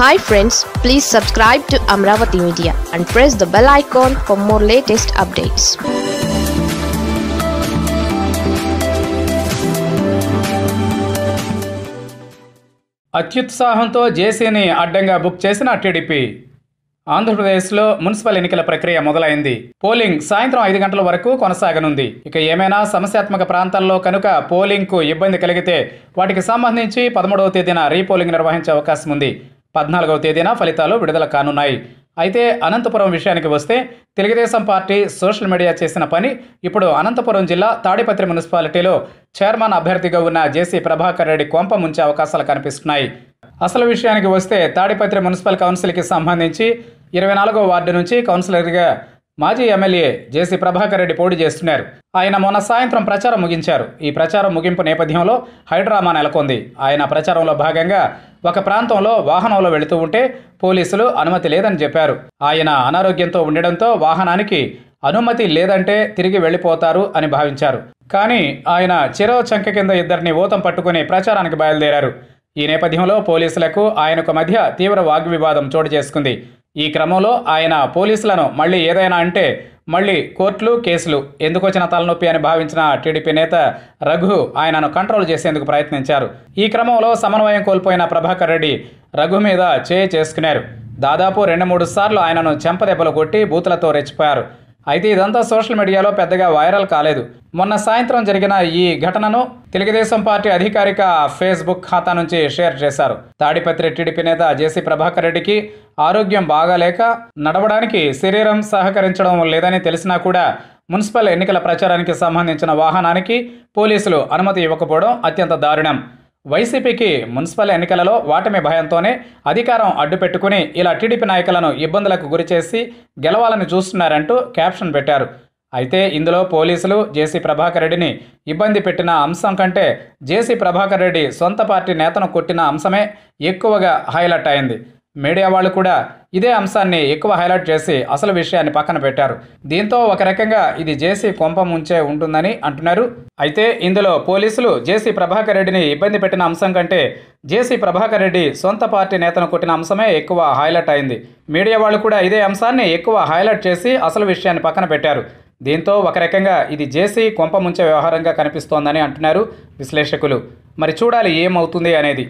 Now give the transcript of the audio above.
hi friends please subscribe to Amaravati media and press the bell icon for more latest updates అత్యుత్సాహంతో జేసీని అడ్డంగా book చేసిన TDP ఆంధ్రప్రదేశ్లో municipal ఎన్నికల ప్రక్రియ మొదలైంది పోలింగ్ సాయంత్రం ఐదు గంటల వరకు కొనసాగనుంది ఇక ఏమైనా సమస్యాత్మక ప్రాంతాల్లో కనుక పోలింగ్కు ఇబ్బంది కలిగితే వాటికి సంబంధించి పదమూడవ తేదీన రీపోలింగ్ నిర్వహించే అవకాశం ఉంది పద్నాలుగవ తేదీన ఫలితాలు విడుదల కానున్నాయి అయితే అనంతపురం విషయానికి వస్తే తెలుగుదేశం పార్టీ సోషల్ మీడియా చేసిన పని ఇప్పుడు అనంతపురం జిల్లా తాడిపత్రి మున్సిపాలిటీలో చైర్మన్ అభ్యర్థిగా ఉన్న జేసీ ప్రభాకర్ రెడ్డి కొంప ముంచే అవకాశాలు కనిపిస్తున్నాయి అసలు విషయానికి వస్తే తాడిపత్రి మున్సిపల్ కౌన్సిల్కి సంబంధించి ఇరవై నాలుగో వార్డు నుంచి కౌన్సిలర్గా మాజీ ఎమ్మెల్యే జేసీ ప్రభాకర్ రెడ్డి పోటీ చేస్తున్నారు ఆయన మొన్న సాయంత్రం ప్రచారం ముగించారు ఈ ప్రచారం ముగింపు నేపథ్యంలో హైడ్రామా నెలకొంది ఆయన ప్రచారంలో భాగంగా ఒక ప్రాంతంలో వాహనంలో వెళుతూ ఉంటే పోలీసులు అనుమతి లేదని చెప్పారు ఆయన అనారోగ్యంతో ఉండడంతో వాహనానికి అనుమతి లేదంటే తిరిగి వెళ్ళిపోతారు అని భావించారు కానీ ఆయన చెరో చంక కింద ఇద్దరిని ఊతం పట్టుకుని ప్రచారానికి బయలుదేరారు ఈ నేపథ్యంలో పోలీసులకు ఆయనకు మధ్య తీవ్ర వాగ్వివాదం చోటు చేసుకుంది ఈ క్రమంలో ఆయన పోలీసులను మళ్ళీ ఏదైనా అంటే మళ్ళీ కోర్టులు కేసులు ఎందుకు వచ్చిన తలనొప్పి అని భావించిన టీడీపీ నేత రఘు ఆయనను కంట్రోల్ చేసేందుకు ప్రయత్నించారు ఈ క్రమంలో సమన్వయం కోల్పోయిన ప్రభాకర్ రెడ్డి రఘు మీద చేయి చేసుకున్నారు దాదాపు రెండు మూడు సార్లు ఆయనను చెంపదెబ్బలు కొట్టి బూతులతో రెచ్చిపోయారు అయితే ఇదంతా సోషల్ మీడియాలో పెద్దగా వైరల్ కాలేదు మొన్న సాయంత్రం జరిగిన ఈ ఘటనను తెలుగుదేశం పార్టీ అధికారిక ఫేస్బుక్ ఖాతా నుంచి షేర్ చేశారు తాడిపత్రి టీడీపీ నేత జేసీ ప్రభాకర్ రెడ్డికి ఆరోగ్యం బాగాలేక నడవడానికి శరీరం సహకరించడం లేదని తెలిసినా కూడా మున్సిపల్ ఎన్నికల ప్రచారానికి సంబంధించిన వాహనానికి పోలీసులు అనుమతి ఇవ్వకపోవడం అత్యంత దారుణం వైసీపీకి మున్సిపల్ ఎన్నికలలో వాటమి భయంతోనే అధికారం అడ్డుపెట్టుకుని ఇలా టీడీపీ నాయకులను ఇబ్బందులకు గురిచేసి గెలవాలని చూస్తున్నారంటూ క్యాప్షన్ పెట్టారు అయితే ఇందులో పోలీసులు జేసీ ప్రభాకర్ రెడ్డిని ఇబ్బంది పెట్టిన అంశం కంటే జేసీ ప్రభాకర్ రెడ్డి సొంత పార్టీ నేతను కొట్టిన అంశమే ఎక్కువగా హైలైట్ అయింది మీడియా వాళ్ళు కూడా ఇదే అంశాన్ని ఎక్కువ హైలైట్ చేసి అసలు విషయాన్ని పక్కన పెట్టారు దీంతో ఒక రకంగా ఇది జేసీ కొంప ముంచే ఉంటుందని అంటున్నారు అయితే ఇందులో పోలీసులు జేసీ ప్రభాకర్ రెడ్డిని ఇబ్బంది పెట్టిన అంశం కంటే జేసీ ప్రభాకర్ రెడ్డి సొంత పార్టీ నేతను కొట్టిన అంశమే ఎక్కువ హైలైట్ అయింది మీడియా వాళ్ళు కూడా ఇదే అంశాన్ని ఎక్కువ హైలైట్ చేసి అసలు విషయాన్ని పక్కన పెట్టారు దీంతో ఒక రకంగా ఇది జేసీ కొంప ముంచే వ్యవహారంగా కనిపిస్తోందని అంటున్నారు విశ్లేషకులు మరి చూడాలి ఏమవుతుంది అనేది